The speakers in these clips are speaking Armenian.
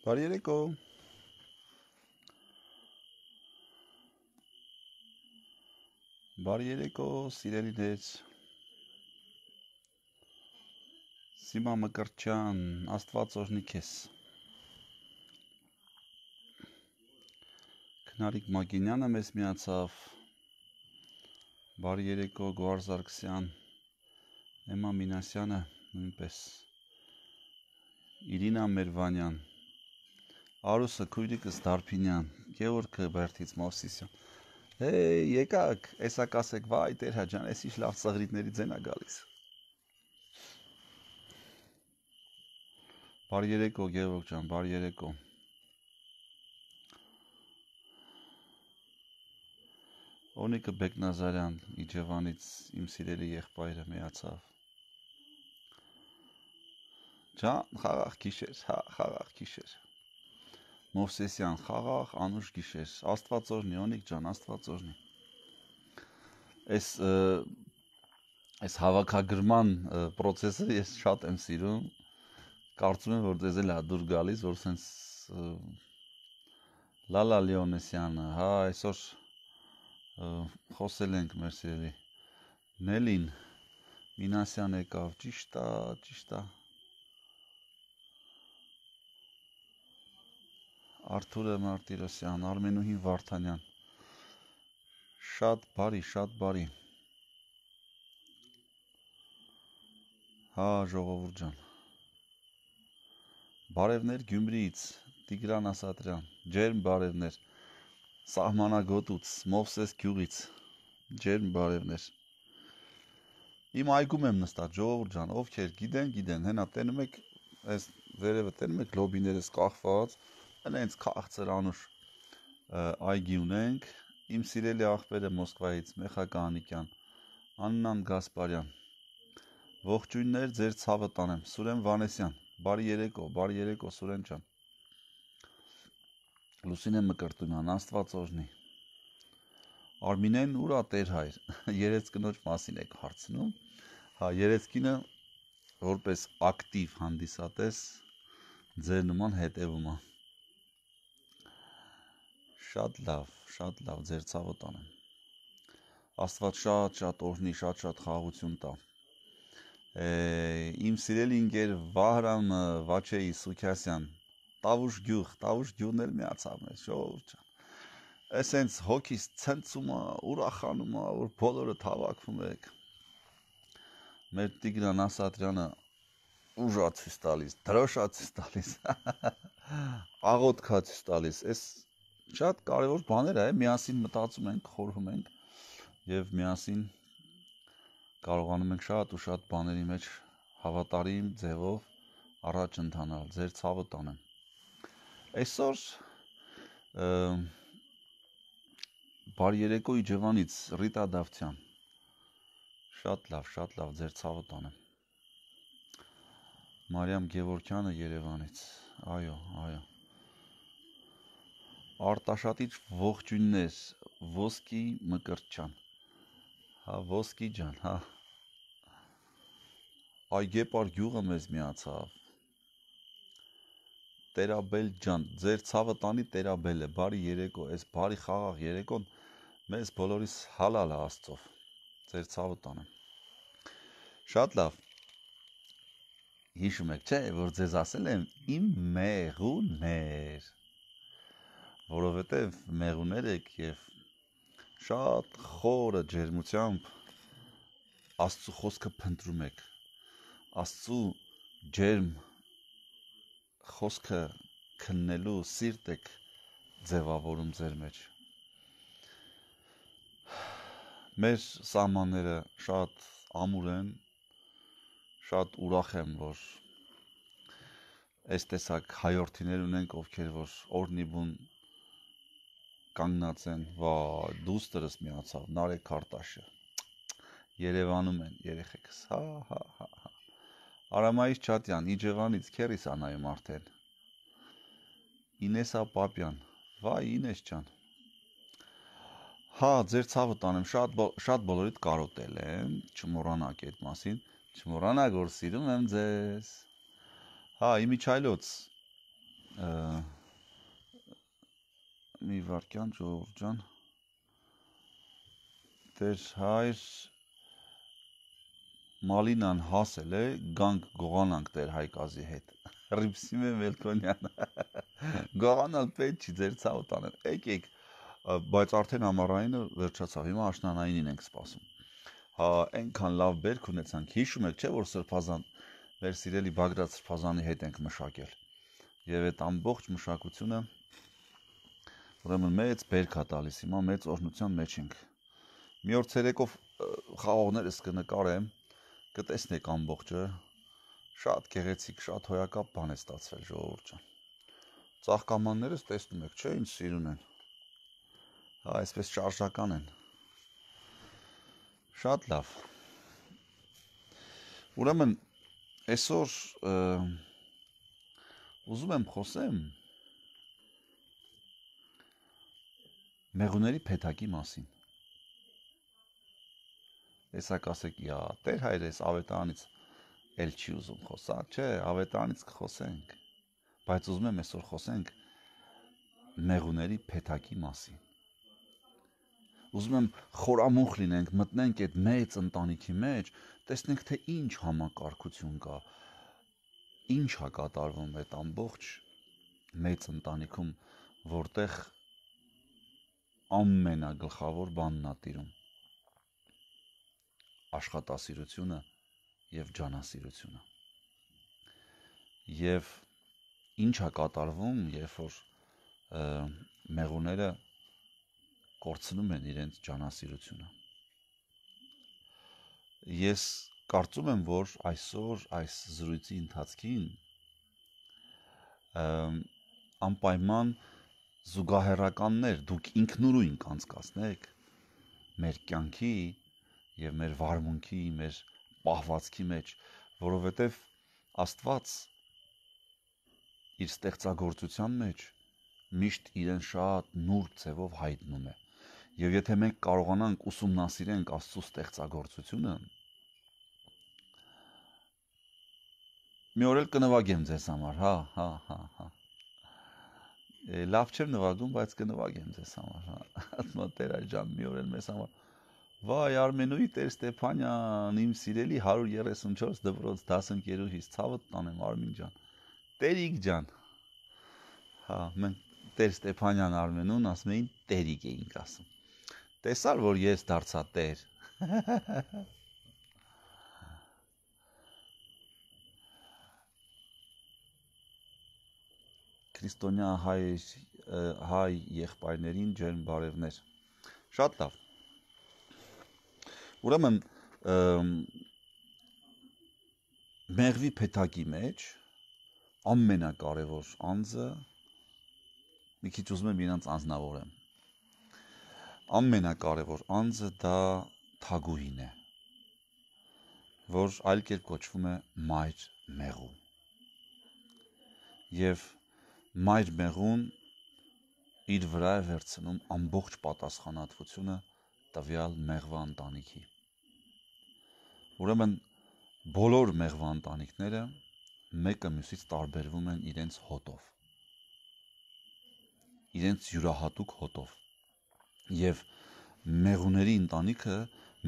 Բարի երեկո։ Բարի երեկո, սիրելիներ։ Սիմա Մկրտչյան, Աստված օրհնի քեզ։ Քնարիկ Մագինյանը մեզ միացավ։ Բարի երեկո, Գոհար Սարգսյան, Էմա Մինասյանը նույնպես։ Իրինա Մերվանյան Արուսը քույրիկս Դարփինյան, Գևորգը Բերթից Մովսիսյան։ Հե, եկակ, էսա կասեք, վայ Տերհա ջան, էս ինչ լավ ծղրիտների ձենա գալիս։ Բար երեկո Գևորգ ջան, բար երեկո։ Օնիկը Բեկնազարյան Իջևանից իմ սիրելի եղբայրը միացավ։ Ջան, խաղաղ գիշեր, հա, խաղաղ գիշեր։ հա, Մովսեսյան խաղաղ անուշ գիշեր։ Աստվածօրնի Օնիկ ջան, Աստվածօրնի։ Այս այս հավաքագրման process-ը ես շատ եմ սիրում։ Կարծում եմ, որ դեզ էլ է դուր գալիս, որ սենց Լալա Լիոնեսյանը, հա, այսօր խոսել ենք մեր սիրելի Նելին Մինասյան եկավ, ճիշտ է, ճիշտ է։ ճիշտ, Արթուրը Մարտիրոսյան, Արմենուհի Վարդանյան։ Շատ բարի, շատ բարի։ Հա, ժողովուրդ ջան։ Բարևներ Գյումրիից, Տիգրան Ասատրյան, ջերմ բարևներ։ Սահմանագոտուց, Մովսես գյուղից, ջերմ բարևներ։ Իմ այգում եմ նստած, ժողովուրդ ջան, ովքեր գիտեն, գիտեն, հենա տենում եք, այս վերևը տենում եք լոբիներս կախված, հենց քաղցր անուշ այգի ունենք։ Իմ սիրելի աղբերը Մոսկվայից Մեխակա Անիկյան, Աննան Գասպարյան։ Ողջույններ, ձեր ցավը տանեմ։ Սուրեն Վանեսյան, բարի երեկո, բարի երեկո Սուրեն ջան։ Լուսինե Մկրտունյան, Աստված օրհնի։ Արմինեն ուրա տեր հայր։ Երեց կնոջ մասին եք հարցնում։ Հա, երեցկինը որպես ակտիվ հանդիսատես ձեր նման հետևում է։ Շատ լավ, շատ լավ, ձեր ցավը տանեմ։ Աստված շատ-շատ օրհնի, շատ-շատ խաղաղություն տա։ Է, իմ սիրելի ինգեր Վահրամ Վաչեի Սուքյասյան, Տավուշ գյուղ, Տավուշ գյուղն էլ միացավ մեզ, շողով ջան։ Էսենց հոգիս ցնցումը, ուրախանումը, որ բոլորը թավակվում եք։ Մեր Տիգրան Ասատրյանը ուժացից տալիս, դրոշացից տալիս, աղոթքացից տալիս, այս շատ կարևոր բաներ է, միասին մտածում ենք, խորհում ենք եւ միասին կարողանում ենք շատ ու շատ բաների մեջ հավատարիմ ձևով առաջ ընթանալ, ձեր ցավը տանեմ։ Այսօր բարի երեկո Իջևանից Ռիտա Դավթյան։ Շատ լավ, շատ լավ, ձեր ցավը տանեմ։ Մարիամ Գևորքյանը Երևանից։ Այո, այո։ Արտաշատիչ ողջույններ ոսկի մկրտչան։ Հա ոսկի ջան, հա։ Այգեպար գյուղը մեզ միացավ։ Տերաբել ջան, ձեր ցավը տանի Տերաբելը, բարի երեկո, այս բարի խաղաղ երեկոն մեզ բոլորիս հալալ է Աստծով։ Ձեր ցավը տանը։ Շատ լավ։ Հիշում եք, չէ, որ ձեզ ասել եմ իմ մեղուներ որովհետև մեղուներ եք եւ շատ խորը ջերմությամբ Աստծո խոսքը փնտրում եք։ Աստծո ջերմ խոսքը քննելու սիրտ եք ձևավորում ձեր մեջ։ Մեր սահմանները շատ ամուր են։ Շատ ուրախ եմ, որ այս տեսակ հայորդիներ ունենք, ովքեր որ օրնիբուն որ կանգնած են, վա, դուստերս միացավ, Նարեկ Քարտաշը։ Երևանում են երեխեքս։ Հա, հա, հա։, հա։ Արամայից Չատյան, Իջևանից քերիս անայում արդեն։ Ինեսա Պապյան։ Վա, Ինես ջան։ Հա, ձեր ցավը տանեմ, շատ բո, շատ բոլորիդ կարոտել եմ, չմոռանաք այդ մասին, չմոռանաք որ սիրում եմ ձեզ։ Հա, իմիջայլոց։ Ա մի վարքյան ժողով ջան Տեր հայր Մալինան հասել է գանք գողանանք Տեր Հայկազի հետ Ռիպսիմ Վելքոնյան Գողանալ պետք չի ձեր ցավը տանեն եկեք բայց արդեն ամառայինը վերջացավ հիմա աշնանայինին ենք սպասում հա այնքան լավ բերք ունեցանք հիշում եք չէ որ սրբազան մեր սիրելի Բագրատ սրբազանի հետ ենք մշակել եւ այդ ամբողջ մշակությունը Ուրեմն մեծ բերք է տալիս, հիմա մեծ օրհնության մեջ ենք։ Մի օր ցերեկով խաղողներս կնկարեմ, կտեսնեք ամբողջը։ Շատ գեղեցիկ, շատ հոյակապ բան է ստացվել ժողովուրդ ջան։ Ծաղկամաններս տեսնում եք, չէ՞, ինչ սիրուն են։ Հա, այսպես շարժական են։ Շատ լավ։ Ուրեմն այսօր ուզում եմ խոսեմ մեղուների փետակի մասին։ Տեսակ ասեք, «Յա, Տեր հայրես ավետարանից էլ չի ուզում խոսալ, չէ, ավետարանից կխոսենք»։ Բայց ուզում եմ այսօր խոսենք մեղուների փետակի մասին։ Ուզում եմ խորամուխ լինենք, մտնենք այդ մեծ ընտանիքի մեջ, տեսնենք թե ինչ համակարգություն կա, ինչ է կատարվում այդ ամբողջ մեծ ընտանիքում, որտեղ ամենագլխավոր բանն ա տիրում։ Աշխատասիրությունը եւ ջանասիրությունը։ Եվ ինչ ա կատարվում, երբ որ մեղուները կորցնում են իրենց ջանասիրությունը։ Ես կարծում եմ, որ այսօր այս զրույցի ընթացքին անպայման այս զուգահեռականներ դուք ինքնուրույն կանցկացնեք մեր կյանքի եւ մեր վարմունքի, մեր պահվածքի մեջ, որովհետեւ Աստված իր ստեղծագործության մեջ միշտ իրեն շատ նուրբ ձևով հայտնում է։ Եվ եթե մենք կարողանանք ուսումնասիրենք Աստծո ստեղծագործությունը, մի օր էլ կնվագեմ ձեզ համար, հա, հա, հա, հա լավ չեմ նվագում, բայց կնվագեմ ձեզ համար։ հա, Ատմատեր այժմ մի օր էլ մեզ համար։ Վայ Արմենուի Տեր Ստեփանյան, իմ սիրելի 134 դպրոց դասընկերուհիս, ցավը տանեմ Արմին ջան։ Տերիկ ջան։ Հա, մենք Տեր Ստեփանյան Արմենուն ասում էին Տերիկ էինք ասում։ Տեսար որ ես դարձա Տեր։ քրիստոնյա հայ հայ եղբայրներին ջերմ բարևներ։ Շատ լավ։ Ուրեմն մեղվի փետակի մեջ ամենակարևոր անձը մի քիչ ուզում եմ իրancs անznավորեմ։ Ամենակարևոր անձը դա թագուհին է, որ այլ կերպ կոչվում է մայր մեղու։ Եվ մայր մեղուն իր վրա է վերցնում ամբողջ պատասխանատվությունը տվյալ մեղվա ընտանիքի։ Ուրեմն բոլոր մեղվա ընտանիքները մեկը մյուսից տարբերվում են իրենց հոտով։ Իրենց յուրահատուկ հոտով։ Եվ մեղուների ընտանիքը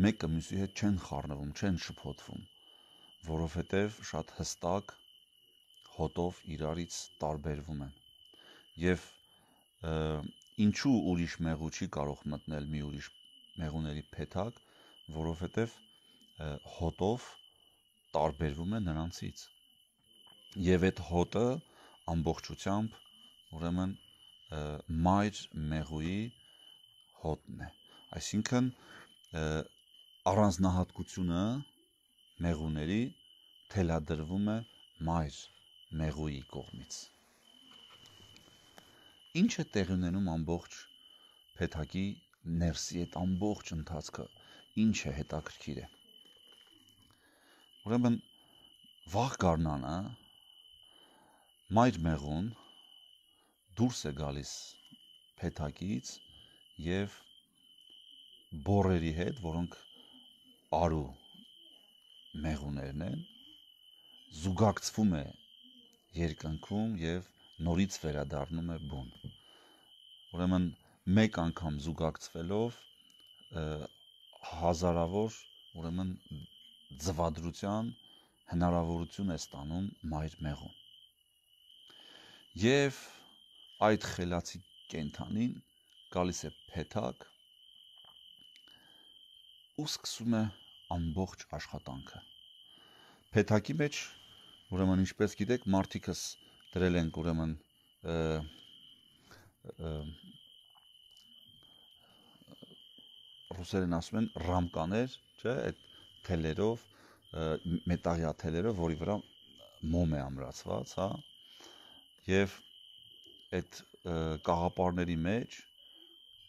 մեկը մյուսի հետ չեն խառնվում, չեն շփոթվում, որովհետև շատ հստակ հոտով իրարից տարբերվում են եւ ինչու ուրիշ մեղու չի կարող մտնել մի ուրիշ մեղուների փեթակ, որովհետեւ հոտով տարբերվում է նրանցից։ Եվ այդ հոտը ամբողջությամբ ուրեմն մայր մեղուի հոտն է։ Այսինքն առանձնահատկությունը մեղուների թելադրվում է մայր մեղուի կողմից ինչ է տեղի ունենում ամբողջ փեթակի ներսի այդ ամբողջ ընթացքը, ինչ է հետաքրքիր է։ Ուրեմն վաղ գառնանը մայր մեղուն դուրս է գալիս փեթակից եւ բորերի հետ, որոնք արու մեղուներն են, զուգակցվում է երկնքում եւ և նորից վերադառնում է բուն։ Ուրեմն մեկ անգամ զուգակցվելով հազարավոր ուրեմն ձվադրության հնարավորություն է ստանում մայր մեղուն։ Եվ այդ խելացի կենթանին գալիս է փեթակ ու սկսում է ամբողջ աշխատանքը։ Փեթակի մեջ ուրեմն ինչպես գիտեք, մարտիկս դրել ենք ուրեմն ռուսերեն ասում են ռամկաներ, չէ, այդ թելերով, մետաղյա թելերով, որի վրա մոմ է ամրացված, հա։ Եվ այդ կաղապարների մեջ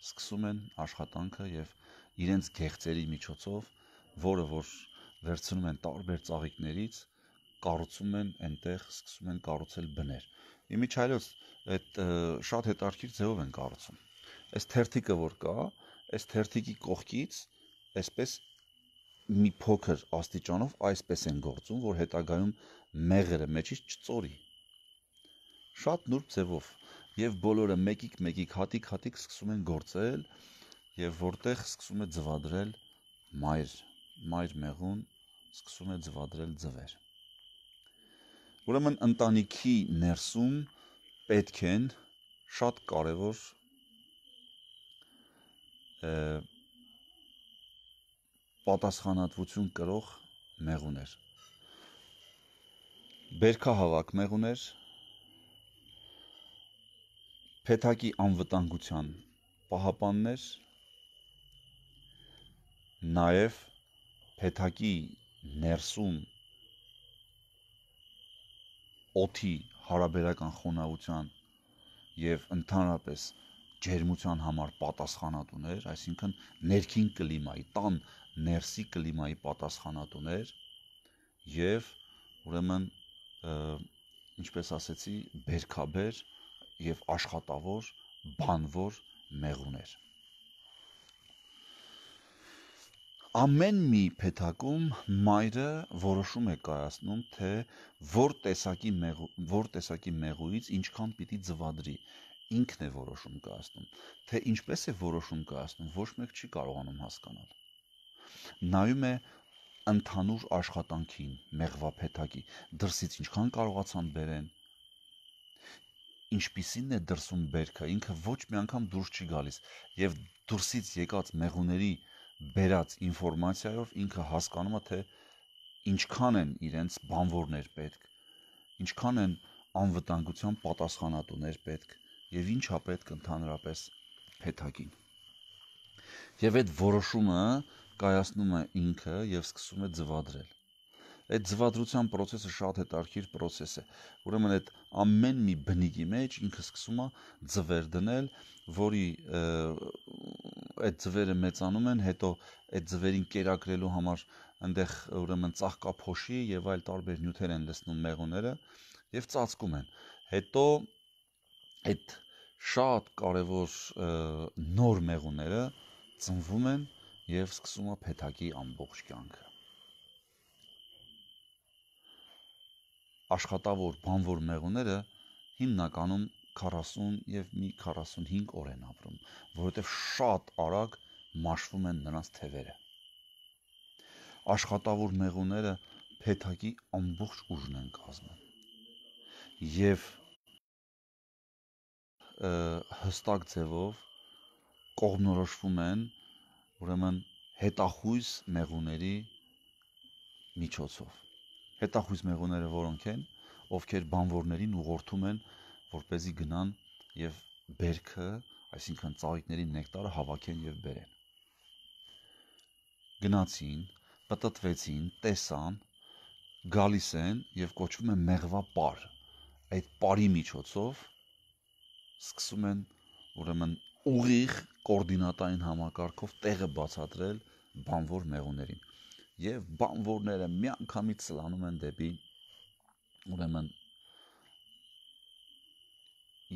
սկսում են աշխատանքը եւ իրենց գեղձերի միջոցով, որը որ վերցնում են տարբեր ծաղիկներից, կառուցում են այնտեղ սկսում են կառուցել բներ։ Իմիջայլոց այդ շատ հետարքիր ձևով են կառուցում։ Այս թերթիկը որ կա, այս թերթիկի կողքից այսպես մի փոքր աստիճանով այսպես են գործում, որ հետագայում մեղրը մեջից չծորի։ Շատ նուրբ ձևով եւ բոլորը մեկիկ մեկիկ հատիկ հատիկ սկսում են գործել եւ որտեղ սկսում է ձվադրել մայր, մայր մեղուն սկսում է ձվադրել ձվեր։ Ուրեմն ընտանիքի ներսում պետք են շատ կարևոր պատասխանատվություն կրող մեղուներ։ Բերքահավաք մեղուներ, փեթակի անվտանգության պահապաններ, նաև փեթակի ներսում օթի հարաբերական խոնավության եւ ընդհանրապես ջերմության համար պատասխանատուներ, այսինքն ներքին կլիմայի, տան ներսի կլիմայի պատասխանատուներ եւ ուրեմն ինչպես ասեցի, բերքաբեր եւ աշխատավոր բանվոր մեղուներ։ ամեն մի փեթակում մայրը որոշում է կայացնում թե որ տեսակի մեղու որ տեսակի մեղուից ինչքան պիտի ձվադրի ինքն է որոշում կայացնում թե ինչպես է որոշում կայացնում ոչ մեկ չի կարողանում հասկանալ նայում է ընդհանուր աշխատանքին մեղվափեթակի դրսից ինչքան կարողացան բերեն ինչպիսին է դրսում բերքը ինքը ոչ մի անգամ դուրս չի գալիս եւ դուրսից եկած մեղուների բերած ինֆորմացիայով ինքը հասկանում է թե ինչքան են իրենց բանվորներ պետք, ինչքան են անվտանգության պատասխանատուներ պետք եւ ինչա պետք ընդհանրապես փեթակին։ Եվ այդ որոշումը կայացնում է ինքը եւ սկսում է ձվադրել։ Այդ ձվադրության process-ը շատ հետարքիր process է։ Ուրեմն այդ ամեն մի բնիկի մեջ ինքը սկսում է ձվեր դնել, որի այդ ձվերը մեծանում են, հետո այդ ձվերին կերակրելու համար այնտեղ ուրեմն ծաղկափոշի եւ այլ տարբեր նյութեր են լցնում մեղուները եւ ծածկում են։ Հետո այդ շատ կարևոր նոր մեղուները ծնվում են եւ սկսում է փեթակի ամբողջ կյանքը։ Աշխատավոր բանվոր մեղուները հիմնականում 40 եւ մի 45 օր են ապրում, որովհետեւ շատ արագ մաշվում են նրանց թևերը։ Աշխատավոր մեղուները փեթակի ամբողջ ուժն են կազմում։ Եվ հստակ ձևով կողմնորոշվում են ուրեմն հետախույզ մեղուների միջոցով։ Հետախույզ մեղուները որոնք են, ովքեր բանվորներին ուղղորդում են որ เป զի գնան եւ բերքը, այսինքն ծաղիկների նեկտարը հավաքեն եւ բերեն։ Գնացին, պատտվեցին, տեսան, գալիս են եւ կոչվում է մեղվա պար։ Այդ պարի միջոցով սկսում են ուրեմն ուղիղ կոորդինատային համակարգով տեղը բացատրել բանվոր մեղուներին։ Եվ բանվորները միանգամից սլանում են դեպի ուրեմն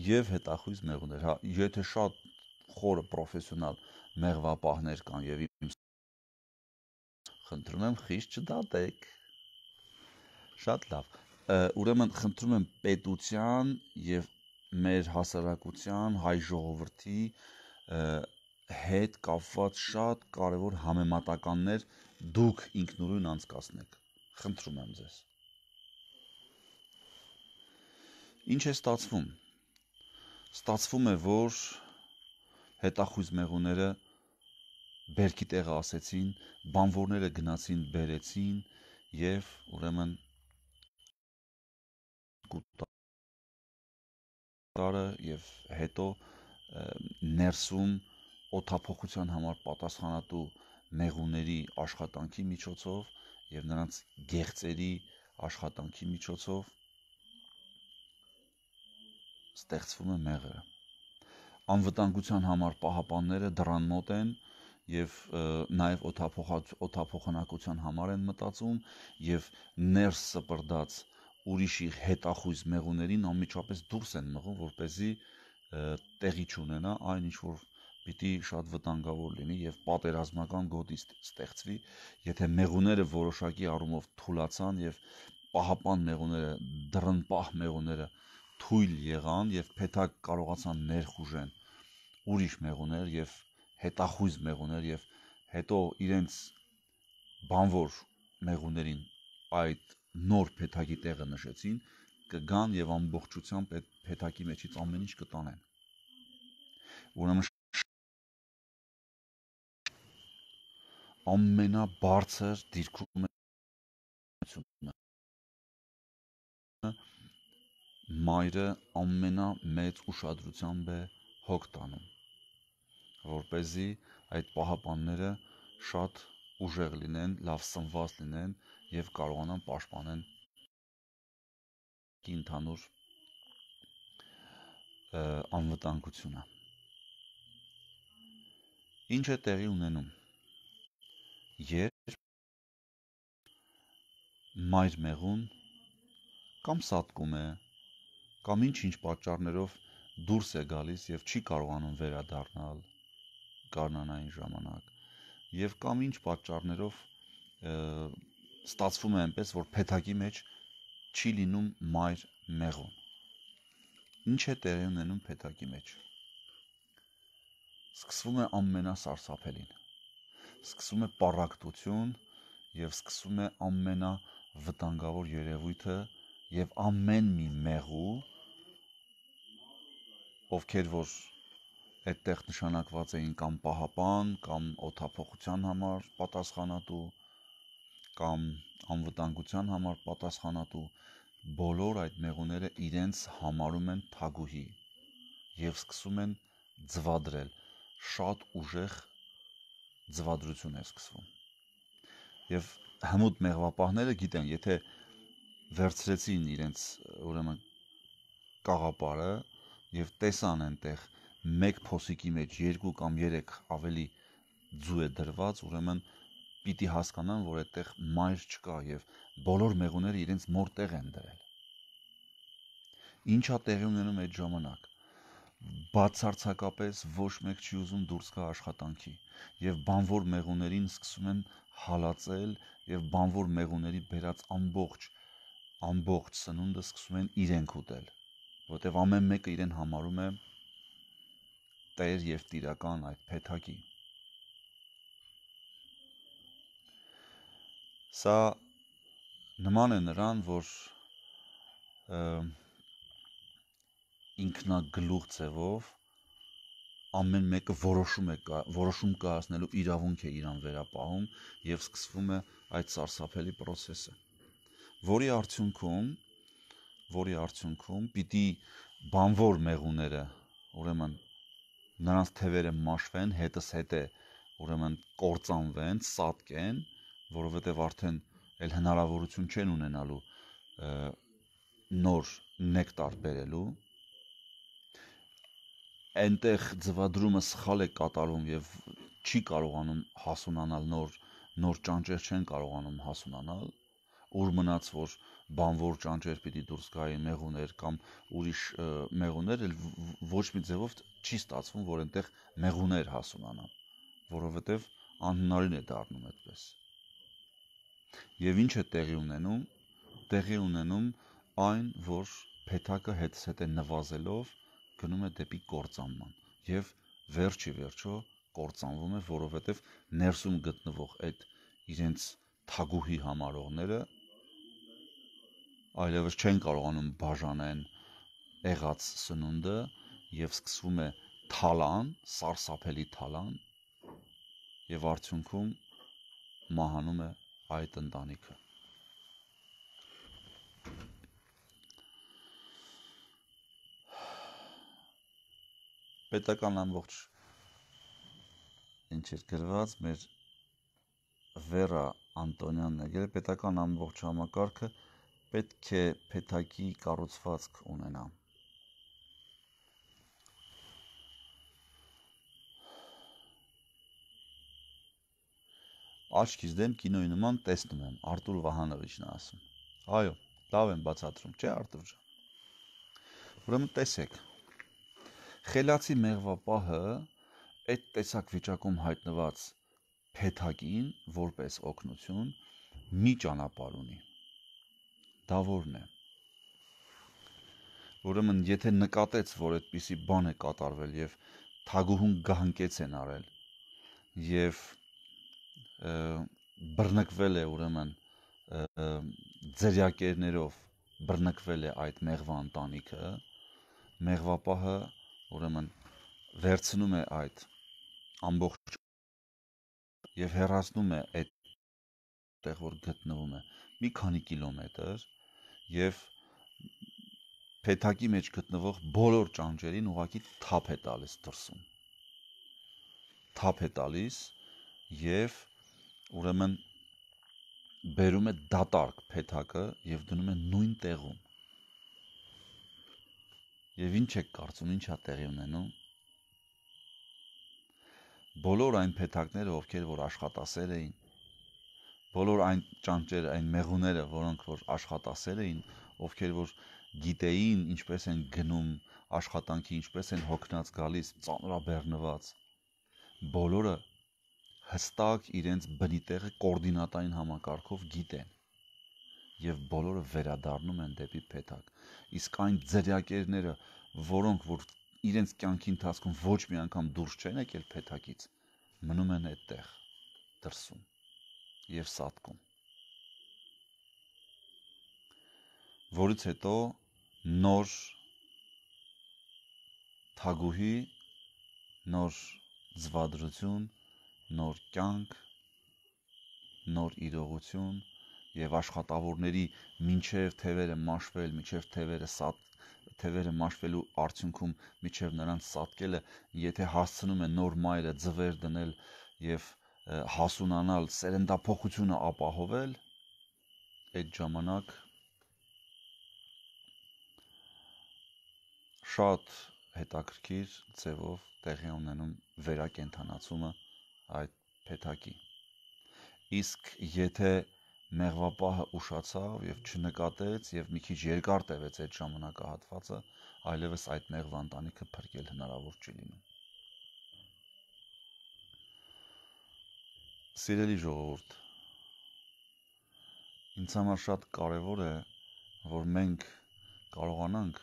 եւ հետախույզ մեղուներ, հա, եթե շատ խորը պրոֆեսիոնալ մեղվապահներ կան եւ իմ խնդրում եմ խիստ չդատեք։ Շատ լավ։ Ուրեմն խնդրում եմ պետության եւ մեր հասարակության, հայ ժողովրդի հետ կապված շատ կարևոր համեմատականներ դուք ինքնուրույն անցկացնեք։ Խնդրում եմ ձեզ։ Ինչ է ստացվում ստացվում է, որ հետախույզ մեղուները բերքի տեղը ասեցին, բանվորները գնացին, բերեցին եւ ուրեմն կուտարը եւ հետո ներսում օթափողության համար պատասխանատու մեղուների աշխատանքի միջոցով եւ նրանց գեղձերի աշխատանքի միջոցով ստեղծվում է մեղրը։ Անվտանգության համար պահապանները դրան մոտ են եւ նաեւ օթափոխանակության համար են մտածում եւ ներս սպրդած ուրիշի հետախույզ մեղուներին անմիջապես դուրս են մղում, որ เป զի տեղի չունենա այն ինչ որ պիտի շատ վտանգավոր լինի եւ պատերազմական գոտի ստեղծվի, եթե մեղուները որոշակի առումով թուլացան եւ պահապան մեղուները, դռնպահ մեղուները, մեղուները թույլ եղան եւ փետակ կարողացան ներխուժեն ուրիշ մեղուներ եւ հետախույզ մեղուներ եւ հետո իրենց բանվոր մեղուներին այդ նոր փետակի տեղը նշեցին կգան եւ ամբողջությամբ այդ փետակի մեջից ամեն ինչ կտանեն ուրեմն ամենաբարձր դիրքում է մայրը ամենամեծ ուշադրությամբ է հոգ տանում, որ เป զի այդ պահապանները շատ ուժեղ լինեն, լավ սնված լինեն եւ կարողանան պաշտպանել կինթանուր անվտանգությունը։ Ինչ է տեղի ունենում։ Երբ մայր մեղուն կամ սատկում է կամ ինչ-ինչ պատճառներով դուրս է գալիս եւ չի կարողանում վերադառնալ կանանային ժամանակ եւ կամ ինչ պատճառներով ստացվում է այնպես որ փեթակի մեջ չի լինում մայր մեղոն ինչ է տեղի ունենում փեթակի մեջ սկսվում է ամենասարսափելին սկսվում է պարակտություն եւ սկսվում է ամենա վտանգավոր երևույթը եւ ամեն մի մեղու ովքեր որ այդտեղ նշանակված էին կամ պահապան, կամ օթափողության համար պատասխանատու, կամ անվտանգության համար պատասխանատու, բոլոր այդ նեղուները իրենց համարում են թագուհի եւ սկսում են ձվադրել շատ ուժեղ ձվադրություն է սկսվում եւ հմուտ մեղվապահները գիտեն եթե վերցրեցին իրենց ուրեմն կաղապարը եւ տեսան այնտեղ մեկ փոսիկի մեջ երկու կամ երեք ավելի ձու է դրված, ուրեմն պիտի հասկանան, որ այդտեղ մայր չկա եւ բոլոր մեղուները իրենց մորտեղ են դրել։ Ինչա տեղի ունենում այդ ժամանակ։ Բացարձակապես ոչ մեկ չի ուզում դուրս գա աշխատանքի եւ բանվոր մեղուներին սկսում են հալածել եւ բանվոր մեղուների բերած ամբողջ ամբողջ սնունդը սկսում են իրենք ուտել որտեվ ամեն մեկը իրեն համարում է տեր եւ տիրական այդ փեթակի։ Սա նման է նրան, որ ինքնագլուխ ձևով ամեն մեկը որոշում է որոշում կայացնելու իրավունք է իրան վերապահում եւ սկսվում է այդ սարսափելի process-ը, որի արդյունքում որի արդյունքում պիտի բանվոր մեղուները, ուրեմն նրանց թևերը մաշվեն, հետս հետ է ուրեմն կործանվեն, սատկեն, որովհետև արդեն էլ հնարավորություն չեն ունենալու նոր նեկտար բերելու այնտեղ ձվադրումը սխալ է կատարում եւ չի կարողանում հասունանալ նոր նոր ճանճեր չեն կարողանում հասունանալ ուր մնաց որ բանվոր ճանճեր պիտի դուրս գային մեղուներ կամ ուրիշ մեղուներ, էլ ոչ մի ձևով չի ստացվում, որ այնտեղ մեղուներ հասունանան, որովհետև անհնարին է դառնում այդպես։ Եվ ինչ է տեղի ունենում, տեղի ունենում այն, որ փեթակը հետսետ է նվազելով գնում է դեպի կործանման եւ վերջի վերջո կործանվում է, որովհետև ներսում գտնվող այդ իրենց թագուհի համարողները այլևս չեն կարողանում բաժանեն եղած սնունդը եւ սկսվում է թալան, սարսափելի թալան եւ արդյունքում մահանում է այդ ընտանիքը։ Պետական ամբողջ ինչ էր գրված մեր Վերա Անտոնյանն է գրել պետական ամբողջ համակարգը պետք է փեթակի կառուցվածք ունենա։ Աչքիս դեմ կինոյի նման տեսնում եմ Արտուր Վահանովիչն ասում։ Այո, լավ եմ բացատրում, չէ՞ Արտուր ջան։ Ուրեմն տեսեք։ Խելացի մեղվապահը այդ տեսակ վիճակում հայտնված փեթակին որպես օգնություն մի ճանապարհ ունի դավորն է։ Ուրեմն, եթե նկատեց, որ այդպիսի բան է կատարվել եւ թագուհուն գահանկեց են արել եւ բռնկվել է ուրեմն ձերյակերներով բռնկվել է այդ մեղվա ընտանիքը, մեղվապահը ուրեմն վերցնում է այդ ամբողջ եւ հեռացնում է այդ տեղ որ գտնվում է մի քանի կիլոմետր եւ փեթակի մեջ գտնվող բոլոր ճանճերին ուղակի թափ է տալիս դրսում թափ է տալիս եւ ուրեմն բերում է դատարկ փեթակը եւ դնում է նույն տեղում եւ ինչ է կարծում ինչա տեղի ունենում բոլոր այն փեթակները ովքեր որ աշխատասեր էին բոլոր այն ճանճերը, այն մեղուները, որոնք որ աշխատասեր էին, ովքեր որ գիտեին ինչպես են գնում աշխատանքի, ինչպես են հոգնած գալիս, ծանրաբեռնված, բոլորը հստակ իրենց բնի տեղը կոորդինատային համակարգով գիտեն եւ բոլորը վերադառնում են դեպի փեթակ։ Իսկ այն ձրյակերները, որոնք որ իրենց կյանքի ընթացքում ոչ մի անգամ դուրս չեն եկել փեթակից, մնում են այդտեղ դրսում եւ Սատկում։ Որից հետո նոր թագուհի, նոր զվադրություն, նոր կյանք, նոր իրողություն եւ աշխատավորների մինչև թևերը մաշվել, մինչև թևերը սատ թևերը մաշվելու արդյունքում միջև նրանց սատկելը, եթե հասցնում է նոր մայրը ձվեր դնել եւ և հասունանալ, սերնդափոխությունը ապահովել այդ ժամանակ շատ հետաքրքիր ձևով տեղի ունենում վերակենթանացումը այդ փեթակի։ Իսկ եթե մեղվապահը ուշացավ եւ չնկատեց եւ մի քիչ երկար տևեց այդ ժամանակահատվածը, այլևս այդ մեղվան տանիքը փրկել հնարավոր չի լինում։ Սիրելի ժողովուրդ, ինձ համար շատ կարևոր է, որ մենք կարողանանք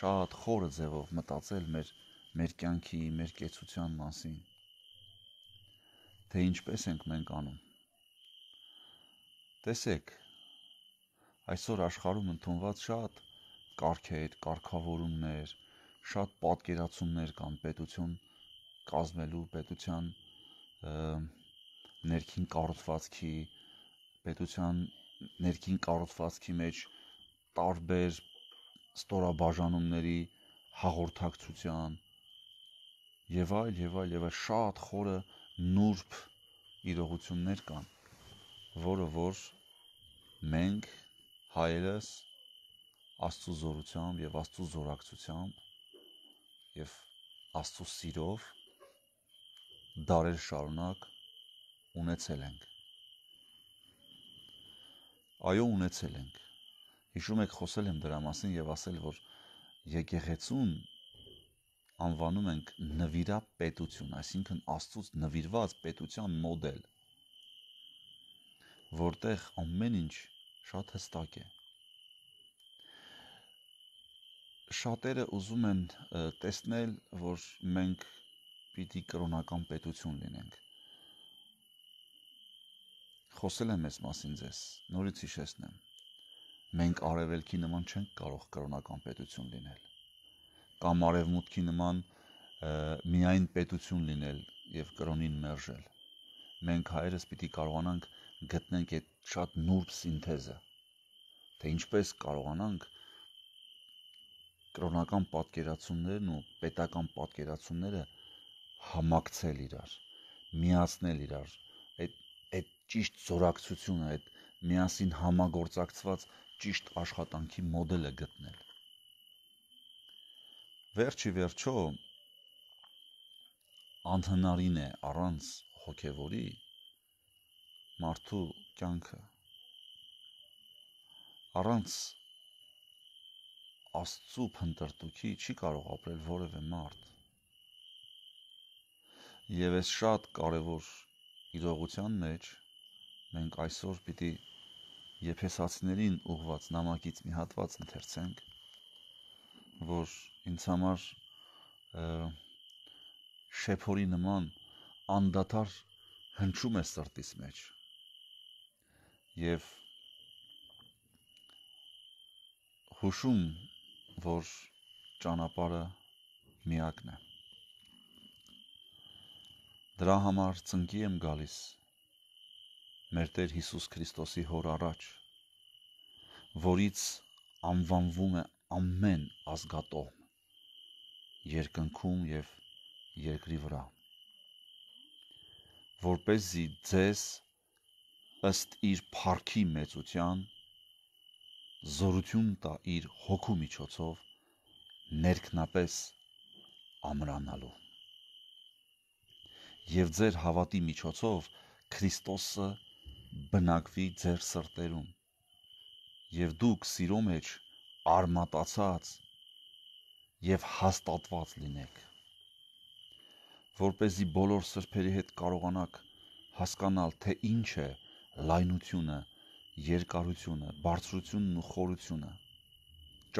շատ խորը ձևով մտածել մեր մեր կյանքի, մեր կեցության մասին։ Թե ինչպես ենք մենք անում։ Տեսեք, այսօր աշխարհում ընդունված շատ կարգեր, կարգավորումներ, շատ պատկերացումներ կան պետություն կազմելու, պետության և, ներքին կառուցվածքի պետության ներքին կառուցվածքի մեջ տարբեր ստորաբաժանումների հաղորդակցության եւ այլ եւ այլ եւ այլ շատ խորը նուրբ իրողություններ կան, որը որ մենք հայերս Աստծո զորությամբ եւ Աստծո զորակցությամբ եւ Աստծո սիրով դարեր շարունակ ունեցել ենք։ Այո, ունեցել ենք։ Հիշում եք խոսել եմ դրա մասին եւ ասել, որ եկեղեցուն անվանում ենք նվիրա պետություն, այսինքն Աստծոց նվիրված պետության մոդել, որտեղ ամեն ինչ շատ հստակ է։ Շատերը ուզում են տեսնել, որ մենք պիտի կրոնական պետություն լինենք Խոսել եմ ես մասին ձեզ, նորից հիշեցնեմ։ Մենք արևելքի նման չենք կարող կրոնական պետություն լինել։ Կամ արևմուտքի նման միայն պետություն լինել եւ կրոնին մերժել։ Մենք հայերս պիտի կարողանանք գտնենք այդ շատ նուրբ սինթեզը, թե ինչպես կարողանանք կրոնական պատկերացումներն ու պետական պատկերացումները համակցել իրար, միացնել իրար, այդ ճիշտ զորակցությունը, այդ միասին համագործակցված ճիշտ աշխատանքի մոդելը գտնել։ Վերջի վերջո անհնարին է առանց հոգևորի մարդու կյանքը առանց աստծու փնտրտուքի չի կարող ապրել որևէ մարդ եւ այս շատ կարեւոր իրողության մեջ մենք այսօր պիտի Եփեսացիներին ուղված նամակից մի հատված ընթերցենք, որ ինձ համար շեփորի նման անդադար հնչում է սրտիս մեջ։ Եվ հուշում, որ ճանապարհը միակն է։ Դրա համար ծնկի եմ գալիս մեր Տեր Հիսուս Քրիստոսի հոր առաջ, որից անվանվում է ամեն ազգատոհ երկնքում եւ երկրի վրա որ เป զի ձեզ ըստ իր փառքի մեծության զորություն տա իր հոգու միջոցով ներքնապես ամրանալու եւ ձեր հավատի միջոցով Քրիստոսը բնակվի ձեր սրտերում եւ դուք սիրո մեջ արմատացած եւ հաստատված լինեք որ เป զի բոլոր սրբերի հետ կարողանաք հասկանալ թե ինչ է լայնությունը երկարությունը բարձրությունն ու խորությունը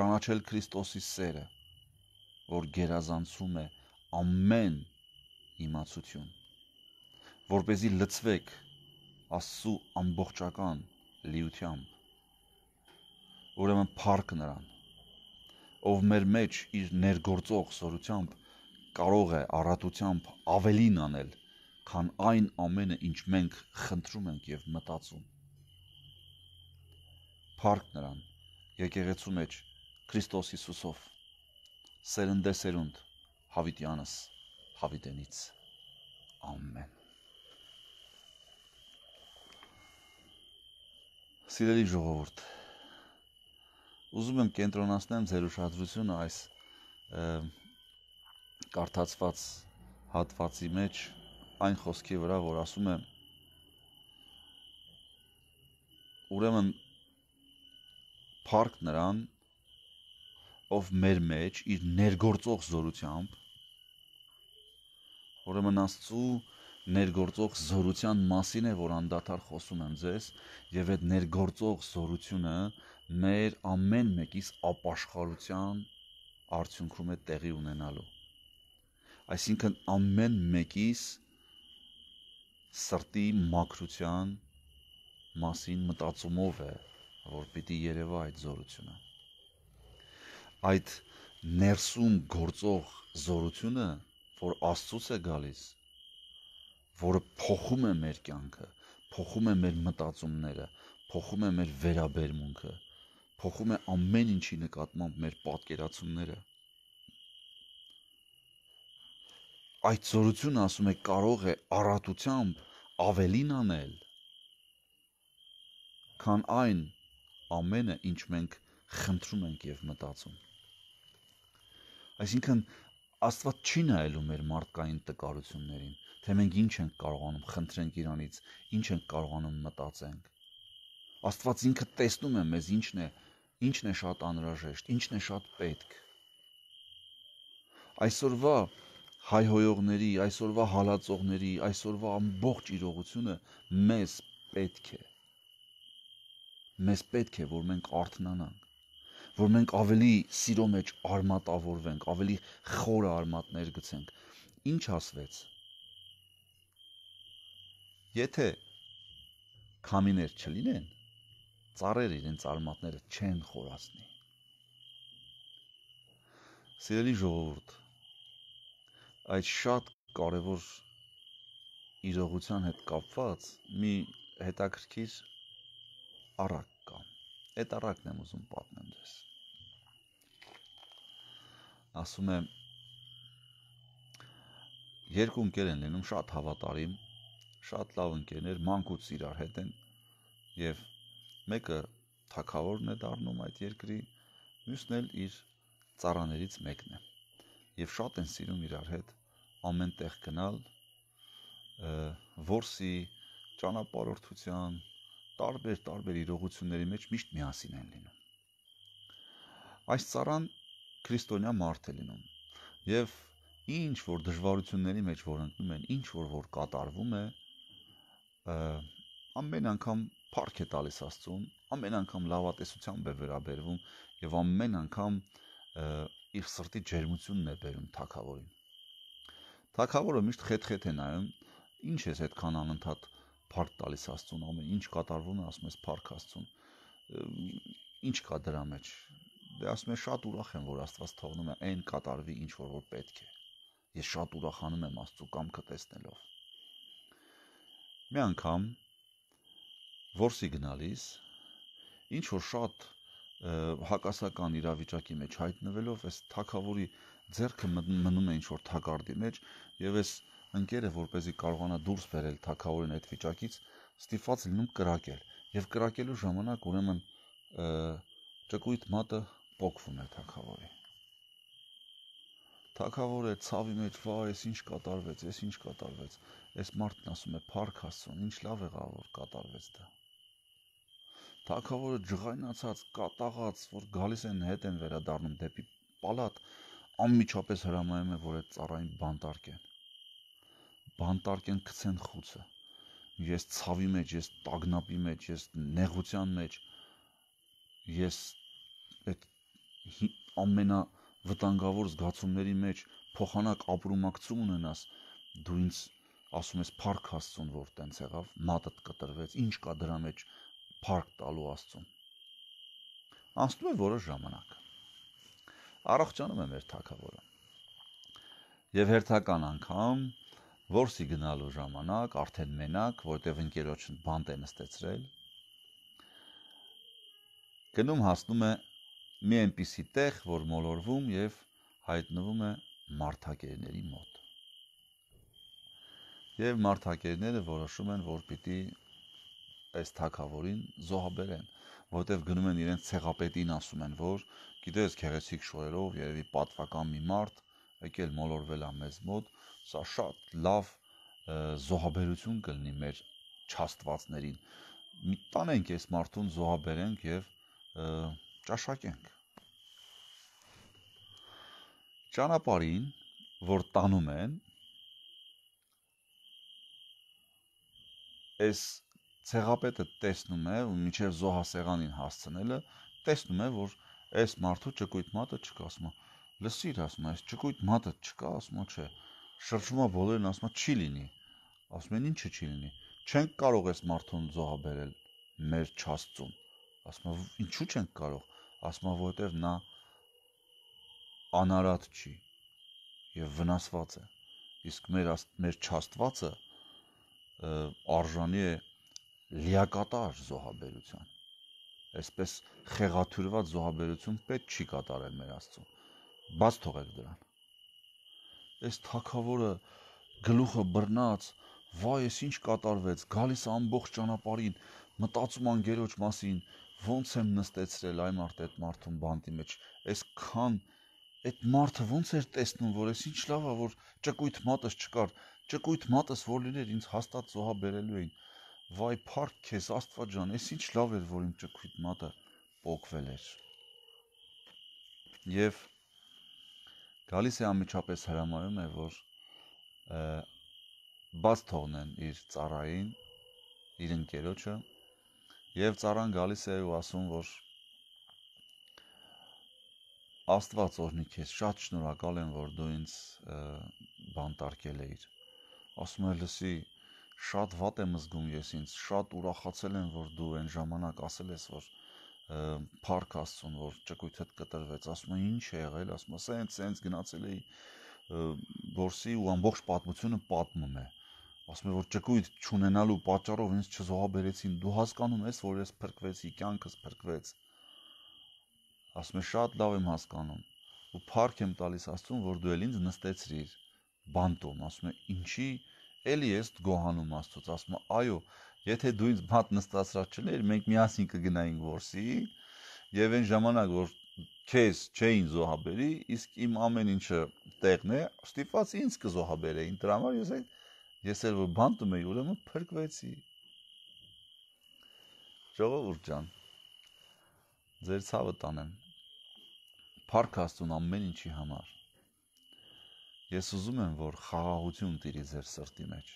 ճանաչել Քրիստոսի սերը որ գերազանցում է ամեն իմացություն որ เป զի լծվեք Աստծու ամբողջական լիությամբ։ Ուրեմն փառք նրան, ով մեր մեջ իր ներգործող սորությամբ կարող է առատությամբ ավելին անել, քան այն ամենը, ինչ մենք խնդրում ենք եւ մտածում։ Փառք նրան եկեղեցու մեջ Քրիստոս Հիսուսով սերնդեսերունդ հավիտյանս հավիտենից ամեն Սիրելի ժողովուրդ, ուզում եմ կենտրոնացնեմ ձեր ուշադրությունը այս կարդացված հատվածի մեջ այն խոսքի վրա, որ ասում է ուրեմն փառք նրան, ով մեր մեջ իր ներգործող զորությամբ ուրեմն Աստծու ներգործող զորության մասին է, որ անդադար խոսում եմ ձեզ, եւ այդ ներգործող զորությունը մեր ամեն մեկիս ապաշխարության արդյունքում է տեղի ունենալու։ Այսինքն ամեն մեկիս սրտի մաքրության մասին մտածումով է, որ պիտի երևա այդ զորությունը։ Այդ ներսում գործող զորությունը, որ Աստծուց է գալիս, որը փոխում է մեր կյանքը, փոխում է մեր մտածումները, փոխում է մեր վերաբերմունքը, փոխում է ամեն ինչի նկատմամբ մեր պատկերացումները։ Այդ զորությունը ասում է կարող է առատությամբ ավելին անել, քան այն ամենը, ինչ մենք խնդրում ենք եւ մտածում։ Այսինքն Աստված չի նայելու մեր մարդկային տկարություններին, թե մենք ինչ ենք կարողանում խնդրենք Իրանից, ինչ ենք կարողանում մտածենք։ Աստված ինքը տեսնում է մեզ ինչն է, ինչն է շատ անհրաժեշտ, ինչն է շատ պետք։ Այսօրվա հայհոյողների, այսօրվա հալածողների, այսօրվա ամբողջ իրողությունը մեզ պետք է։ Մեզ պետք է, որ մենք արթնանանք, որ մենք ավելի սիրո մեջ արմատավորվենք, ավելի խորը արմատներ գցենք։ Ինչ ասվեց Եթե քամիներ չլինեն, ծառերը իրենց արմատները չեն խորացնի։ Սիրելի ժողովուրդ, այդ շատ կարևոր իրողության հետ կապված մի հետաքրքիր առակ կա։ Այդ առակն եմ ուզում պատմեմ ձեզ։ Ասում եմ երկու ընկեր են լինում շատ հավատարիմ շատ լավ ընկերներ, մանկուց իրար հետ են եւ մեկը թակավորն է դառնում այդ երկրի, մյուսն էլ իր ծառաներից մեկն է։ Եվ շատ են սիրում իրար հետ ամեն տեղ գնալ, որսի ճանապարհորդության տարբեր-տարբեր իրողությունների մեջ միշտ միասին են լինում։ Այս цаրան քրիստոնյա մարդ է լինում։ Եվ ինչ որ դժվարությունների մեջ որ ընկնում են, ինչ որ որ կատարվում է, ամեն անգամ փառք է տալիս Աստծուն, ամեն անգամ լավատեսությամբ է վերաբերվում եւ ամեն անգամ իր սրտի ջերմությունն է բերում Թագավորին։ Թագավորը միշտ խեթխեթ է նայում, ինչ ես այդքան անընդհատ փառք տալիս Աստծուն, ամեն ինչ կատարվում է, ասում ես փառք Աստծուն։ Ինչ կա դրա մեջ։ Դե ասում ես շատ ուրախ եմ, որ Աստված թողնում է այն կատարվի ինչ որ որ պետք է։ Ես շատ ուրախանում եմ Աստծո կամքը տեսնելով Մի անգամ որսի գնալիս ինչ որ շատ հակասական իրավիճակի մեջ հայտնվելով այս թակավորի ձեռքը մնում է ինչ որ թակարդի մեջ եւ այս ընկերը որ เป զի կարողանա դուրս բերել թակավորին այդ վիճակից ստիփաց լինում կրակել եւ կրակելու ժամանակ ուրեմն ճկույտ մատը փոկվում է թակավորի թակավոր է ցավի մեջ, վա, այս ինչ կատարվեց, այս ինչ կատարվեց։ Այս մարդն ասում է, «Փառք Աստծուն, ինչ լավ եղավ, որ կատարվեց դա»։ Թակավորը ջղայնացած, կատաղած, որ գալիս են հետ են վերադառնում դեպի պալատ, անմիջապես հրամայում է, որ այդ ծառային բանտարկեն։ Բանտարկեն գցեն խուցը։ Ես ցավի մեջ, ես տագնապի մեջ, ես նեղության մեջ, ես այդ ամենա վտանգավոր զգացումների մեջ փոխանակ ապրումակցում ունենաս, դու ինձ ասում ես փառք Աստծուն, որ տենց եղավ, մատդ կտրվեց, ինչ կա դրա մեջ փառք տալու Աստծուն։ Անցնում է որոշ ժամանակ։ Առողջանում է մեր Թագավորը։ Եվ հերթական անգամ որսի գնալու ժամանակ արդեն մենակ, որտեղ ընկերոջն բանտ է նստեցրել, գնում հասնում է մի այնպիսի տեղ, որ մոլորվում եւ հայտնվում է մարդակերների մոտ։ Եվ մարդակերները որոշում են, որ պիտի այս թակավորին զոհաբերեն, որտեվ գնում են իրենց ցեղապետին ասում են, որ գիտես քերեսիկ շորերով երևի պատվական մի մարդ եկել մոլորվել է մեզ մոտ, սա շատ լավ զոհաբերություն կլինի մեր չաստվածներին։ Մի տանենք այս մարդուն զոհաբերենք եւ և ճաշակենք։ Ճանապարհին, որ տանում են, այս ցեղապետը տեսնում է ու միջև զոհասեղանին հասցնելը տեսնում է որ այս մարդու ճկույտ մատը չկա ասում է լսիր ասում է այս ճկույտ մատը չկա ասում է չէ շրջում է բոլորին ասում է չի լինի ասում են ինչը չի լինի չենք կարող այս մարդուն զոհաբերել մեր չաստծուն ասում է ինչու չենք կարող ասում եմ, որովհետև նա անարատ չի եւ վնասված է։ Իսկ մեր մեր չաստվածը արժանի է լիակատար զոհաբերության։ Այսպես խեղաթյուրված զոհաբերություն պետք չի կատարել մեր Աստծուն։ Բաց թողեք դրան։ Այս թակավորը գլուխը բռնած, վայ, ես ինչ կատարվեց, գալիս ամբողջ ճանապարհին մտածում ան գերոջ մասին, ոնց եմ նստեցրել այ մարդ այդ մարդուն բանտի մեջ այսքան այդ մարդը ոնց էր տեսնում որ ես ինչ լավ է որ ճկույտ մատս չկար ճկույտ մատս որ լիներ ինձ հաստատ զոհա բերելու էին վայ փառք քեզ աստված ջան ես ինչ լավ էր որ իմ ճկույտ մատը փոկվել էր եւ գալիս է անմիջապես հրամայում է որ բաց թողնեն իր ծառային իր ընկերոջը Եվ ծառան գալիս է ու ասում, որ Աստված օրհնի քեզ, շատ շնորհակալ եմ, որ դու ինձ բանտարկել էիր։ Ասում է լսի, շատ վատ եմ զգում ես ինձ, շատ ուրախացել եմ, որ դու այն ժամանակ ասել ես, որ փառք Աստծուն, որ ճկույթդ կտրվեց։ Ասում է ինչ է եղել, ասում է սենց սենց գնացել էի որսի ու ամբողջ պատմությունը պատմում է։ պատմում ասում է որ ճկույտ չունենալու պատճառով ինձ չզոհաբերեցին դու հասկանում ես որ ես փրկվեցի կյանքս փրկվեց ասում է շատ լավ եմ հասկանում ու փառք եմ տալիս աստծուն որ դու էլ ինձ նստեցրիր բանտում ասում է ինչի էլի ես գոհանում աստծոց ասում է այո եթե դու ինձ բանտ նստացրած չլեր մենք միասին կգնայինք որսի եւ այն ժամանակ որ քեզ չէին զոհաբերի իսկ իմ ամեն ինչը տեղն է ստիպված ինձ կզոհաբերեին դրա համար ես այդ Ես էլ որ բանտում էի, ուրեմն փրկվեցի։ Ժողովուրդ ջան, ձեր ցավը տանեմ։ Փառք Աստուն ամեն ինչի համար։ Ես ուզում եմ, որ խաղաղություն տիրի ձեր սրտի մեջ։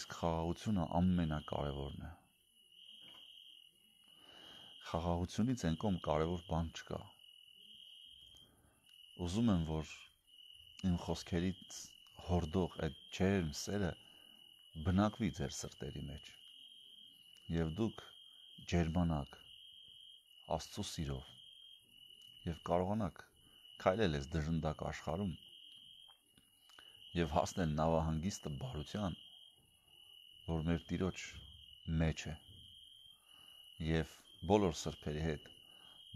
Իսկ խաղաղությունը ամենակարևորն է։ Խաղաղությունից են կոմ կարևոր բան չկա։ Ուզում եմ, որ իմ խոսքերից հորդող այդ ջերմ սերը բնակվի ձեր սրտերի մեջ եւ դուք ջերմանաք աստծո սիրով եւ կարողանաք քայլել այս դժնդակ աշխարհում եւ հասնել նավահանգիստը բարության որ մեր Տիրոջ մեջ է եւ բոլոր սրբերի հետ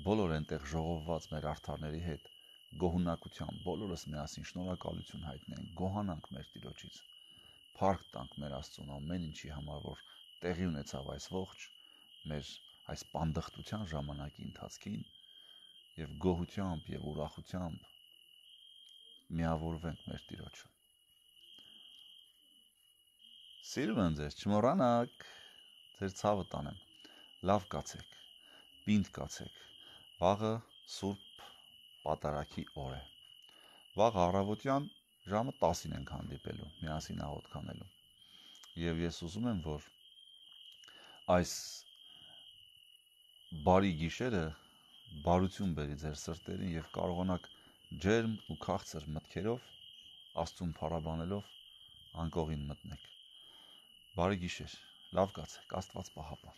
բոլոր այնտեղ ժողովված մեր արթարների հետ գոհունակության բոլորս միասին շնորհակալություն հայտնենք, գոհանանք մեր Տիրոջից։ Փառք տանք մեր Աստծուն ամեն ինչի համար, որ տեղի ունեցավ այս ողջ մեր այս պանդխտության ժամանակի ընթացքին եւ գոհությամբ եւ ուրախությամբ միավորվենք մեր Տիրոջը։ Սիրում եմ ձեզ, չմոռանաք ձեր ցավը տանեմ։ Լավ կացեք, պինդ կացեք։ Վաղը Սուրբ պատարակի օր է։ Վաղ առավոտյան ժամը 10-ին ենք հանդիպելու, միասին աղոտ քանելու։ Եվ ես ուզում եմ, որ այս բարի գիշերը բարություն բերի ձեր սրտերին եւ կարողանաք ջերմ ու քաղցր մտքերով աստուն փառաբանելով անկողին մտնեք։ Բարի գիշեր, լավ կացեք, Աստված պահապան։